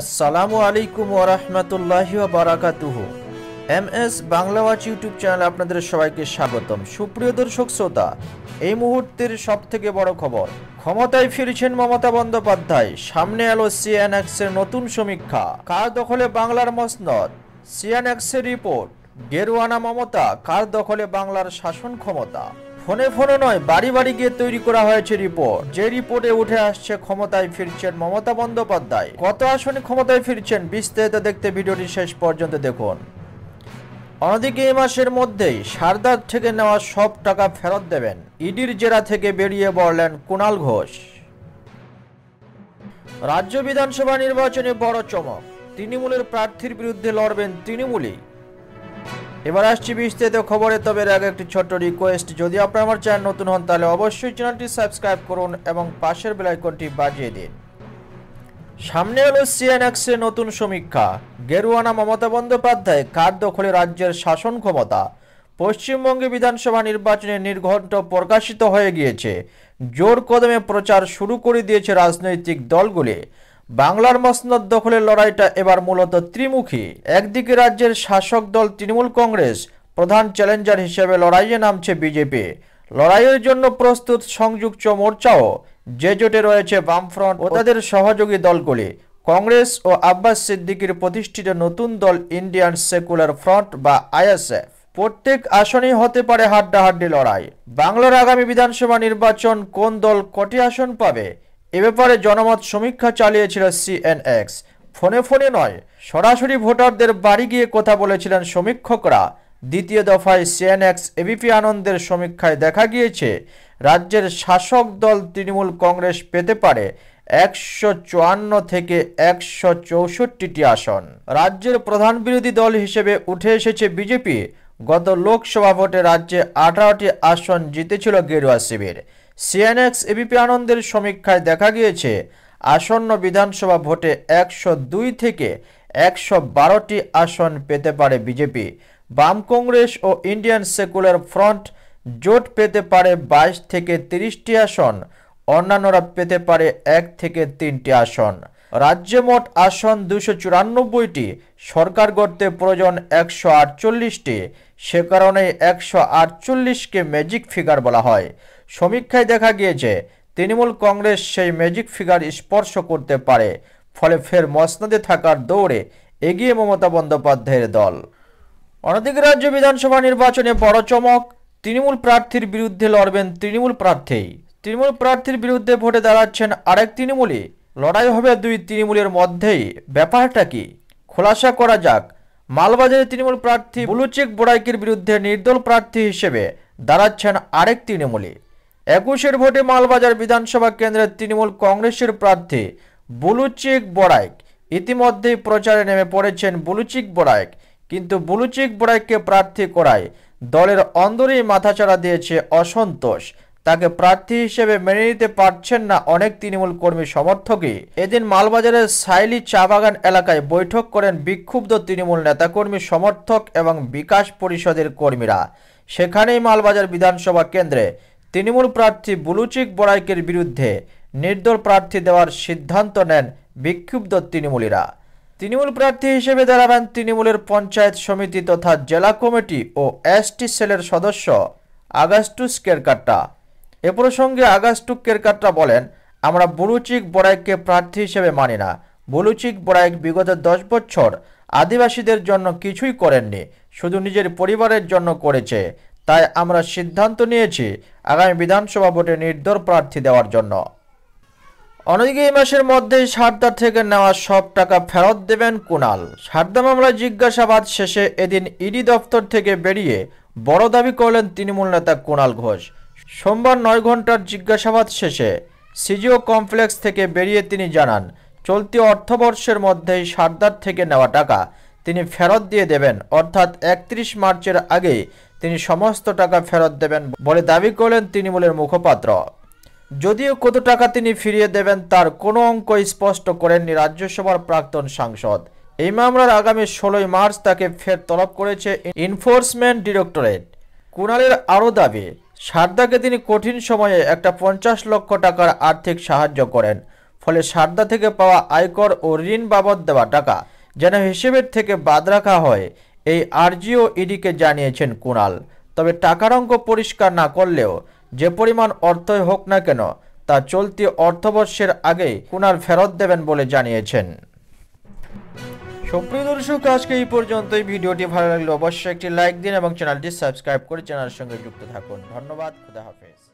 আসসালামু আলাইকুম ওরহমতুল্লাহি বারাকাতুহ M S Bangla watch YouTube চ্যানেলে আপনাদের সবাইকে স্বাগতম সুপ্রিয় দর্শক শ্রোতা এই মুহূর্তের সব থেকে বড় খবর ক্ষমতায় ফিরেছেন মমতা বন্দ্যোপাধ্যায় সামনে এলো এক্সের নতুন সমীক্ষা কার দখলে বাংলার মসনদ এক্সের রিপোর্ট গেরুয়ানা মমতা কার দখলে বাংলার শাসন ক্ষমতা ফোনে ফোনে নয় বাড়ি বাড়ি গিয়ে তৈরি করা হয়েছে রিপোর্ট যে রিপোর্টে উঠে আসছে ক্ষমতায় ফিরছেন মমতা বন্দ্যোপাধ্যায় কত আসনে ক্ষমতায় ফিরছেন বিস্তারিত দেখতে ভিডিওটি শেষ পর্যন্ত দেখুন অন্যদিকে এই মাসের মধ্যেই সারদার থেকে নেওয়া সব টাকা ফেরত দেবেন ইডির জেরা থেকে বেরিয়ে পড়লেন কুণাল ঘোষ রাজ্য বিধানসভা নির্বাচনে বড় চমক তৃণমূলের প্রার্থীর বিরুদ্ধে লড়বেন তৃণমূলই এবার আসছি বিস্তারিত খবরে তবে এর আগে একটি ছোট্ট রিকোয়েস্ট যদি আপনার আমার চ্যানেল নতুন হন তাহলে অবশ্যই চ্যানেলটি সাবস্ক্রাইব করুন এবং পাশের বেলাইকনটি বাজিয়ে দিন সামনে সিএনএক্স এর নতুন সমীক্ষা গেরুয়ানা মমতা বন্দ্যোপাধ্যায় কার দখলে রাজ্যের শাসন ক্ষমতা পশ্চিমবঙ্গে বিধানসভা নির্বাচনে নির্ঘণ্ট প্রকাশিত হয়ে গিয়েছে জোর কদমে প্রচার শুরু করে দিয়েছে রাজনৈতিক দলগুলি বাংলার মসনদ দখলের লড়াইটা এবার মূলত ত্রিমুখী একদিকে রাজ্যের শাসক দল তৃণমূল কংগ্রেস প্রধান চ্যালেঞ্জার হিসেবে লড়াইয়ে নামছে বিজেপি লড়াইয়ের জন্য প্রস্তুত সংযুক্ত মোর্চাও যে জোটে রয়েছে বামফ্রন্ট ও তাদের সহযোগী দলগুলি কংগ্রেস ও আব্বাস সিদ্দিকির প্রতিষ্ঠিত নতুন দল ইন্ডিয়ান সেকুলার ফ্রন্ট বা আইএসএফ প্রত্যেক আসনেই হতে পারে হাড্ডাহাড্ডি লড়াই বাংলার আগামী বিধানসভা নির্বাচন কোন দল কটি আসন পাবে এ ব্যাপারে জনমত সমীক্ষা চালিয়েছিল সিএনএক্স ফোনে ফোনে নয় সরাসরি ভোটারদের বাড়ি গিয়ে কথা বলেছিলেন সমীক্ষকরা দ্বিতীয় দফায় সিএনএক্স এবিপি আনন্দের সমীক্ষায় দেখা গিয়েছে রাজ্যের শাসক দল তৃণমূল কংগ্রেস পেতে পারে একশো চুয়ান্ন থেকে একশো চৌষট্টিটি আসন রাজ্যের প্রধান বিরোধী দল হিসেবে উঠে এসেছে বিজেপি গত লোকসভা ভোটে রাজ্যে আঠারোটি আসন জিতেছিল গেরুয়া শিবির সিএনএক্স এবিপি আনন্দের সমীক্ষায় দেখা গিয়েছে আসন্ন বিধানসভা ভোটে একশো দুই থেকে একশো বারোটি আসন পেতে পারে বিজেপি বাম কংগ্রেস ও ইন্ডিয়ান সেকুলার ফ্রন্ট জোট পেতে পারে বাইশ থেকে তিরিশটি আসন অন্যান্যরা পেতে পারে এক থেকে তিনটি আসন রাজ্যে মোট আসন দুশো চুরানব্বইটি সরকার গড়তে প্রয়োজন একশো আটচল্লিশটি সে কারণে একশো আটচল্লিশকে ম্যাজিক ফিগার বলা হয় সমীক্ষায় দেখা গিয়েছে তৃণমূল কংগ্রেস সেই ম্যাজিক ফিগার স্পর্শ করতে পারে ফলে ফের মসনদে থাকার দৌড়ে এগিয়ে মমতা বন্দ্যোপাধ্যায়ের দল অন্যদিকে রাজ্য বিধানসভা নির্বাচনে বড় চমক তৃণমূল প্রার্থীর বিরুদ্ধে লড়বেন তৃণমূল প্রার্থী তৃণমূল প্রার্থীর বিরুদ্ধে ভোটে দাঁড়াচ্ছেন আরেক তৃণমূলী লড়াই হবে দুই তৃণমূলের মধ্যেই ব্যাপারটা কি খোলাসা করা যাক মালবাজারের তৃণমূল প্রার্থী বুলুচেক বোড়াইকের বিরুদ্ধে নির্দল প্রার্থী হিসেবে দাঁড়াচ্ছেন আরেক তৃণমূলে একুশের ভোটে মালবাজার বিধানসভা কেন্দ্রের তৃণমূল কংগ্রেসের প্রার্থী বুলুচিক বড়াইক ইতিমধ্যেই প্রচারে নেমে পড়েছেন বুলুচিক বড়াইক কিন্তু বুলুচিক বড়াইককে প্রার্থী করায় দলের অন্দরেই মাথাচাড়া দিয়েছে অসন্তোষ তাকে প্রার্থী হিসেবে মেনে নিতে পারছেন না অনেক তৃণমূল কর্মী সমর্থকই এদিন মালবাজারের সাইলি চা বাগান এলাকায় বৈঠক করেন বিক্ষুব্ধ তৃণমূল নেতাকর্মী সমর্থক এবং বিকাশ পরিষদের কর্মীরা সেখানেই মালবাজার বিধানসভা কেন্দ্রে তৃণমূল প্রার্থী বুলুচিক বড়াইকের বিরুদ্ধে নির্দল প্রার্থী দেওয়ার সিদ্ধান্ত নেন বিক্ষুব্ধ তৃণমূলীরা তৃণমূল প্রার্থী হিসেবে দাঁড়াবেন তৃণমূলের পঞ্চায়েত সমিতি তথা জেলা কমিটি ও এসটি সেলের সদস্য আগাস্টুস কেরকাট্টা এ প্রসঙ্গে আগাস্টুক কেরকাট্টা বলেন আমরা বুলুচিক বড়াইককে প্রার্থী হিসেবে মানি না বুলুচিক বড়াইক বিগত দশ বছর আদিবাসীদের জন্য কিছুই করেননি শুধু নিজের পরিবারের জন্য করেছে তাই আমরা সিদ্ধান্ত নিয়েছি আগামী বিধানসভা ভোটে নির্দল প্রার্থী দেওয়ার জন্য অনেকে এই মাসের মধ্যেই সারদা থেকে নেওয়া সব টাকা ফেরত দেবেন কুণাল সারদা মামলা জিজ্ঞাসাবাদ শেষে এদিন ইডি দপ্তর থেকে বেরিয়ে বড় দাবি করলেন তৃণমূল নেতা কুণাল ঘোষ সোমবার নয় ঘন্টার জিজ্ঞাসাবাদ শেষে সিজিও কমপ্লেক্স থেকে বেরিয়ে তিনি জানান চলতি অর্থবর্ষের মধ্যেই সারদার থেকে নেওয়া টাকা তিনি ফেরত দিয়ে দেবেন অর্থাৎ একত্রিশ মার্চের আগে তিনি সমস্ত টাকা ফেরত দেবেন বলে দাবি করলেন তৃণমূলের মুখপাত্র যদিও কত টাকা তিনি ফিরিয়ে দেবেন তার কোনো অঙ্ক স্পষ্ট করেননি রাজ্যসভার প্রাক্তন সাংসদ এই মামলার আগামী ষোলোই মার্চ তাকে ফের তলব করেছে এনফোর্সমেন্ট ডিরেক্টরেট কুণালের আরও দাবি সারদাকে তিনি কঠিন সময়ে একটা পঞ্চাশ লক্ষ টাকার আর্থিক সাহায্য করেন ফলে সারদা থেকে পাওয়া আয়কর ও ঋণ বাবদ দেওয়া টাকা যেন হিসেবের থেকে বাদ রাখা হয় এই আরজিও ইডিকে জানিয়েছেন কুণাল তবে টাকার অঙ্ক পরিষ্কার না করলেও যে পরিমাণ অর্থই হোক না কেন তা চলতি অর্থবর্ষের আগেই কুণাল ফেরত দেবেন বলে জানিয়েছেন সুপ্রিয় দর্শক আজকে এই পর্যন্তই ভিডিওটি ভালো লাগলে অবশ্যই একটি লাইক দিন এবং চ্যানেলটি সাবস্ক্রাইব করে চ্যানেলের সঙ্গে যুক্ত থাকুন ধন্যবাদ খুদা হাফেজ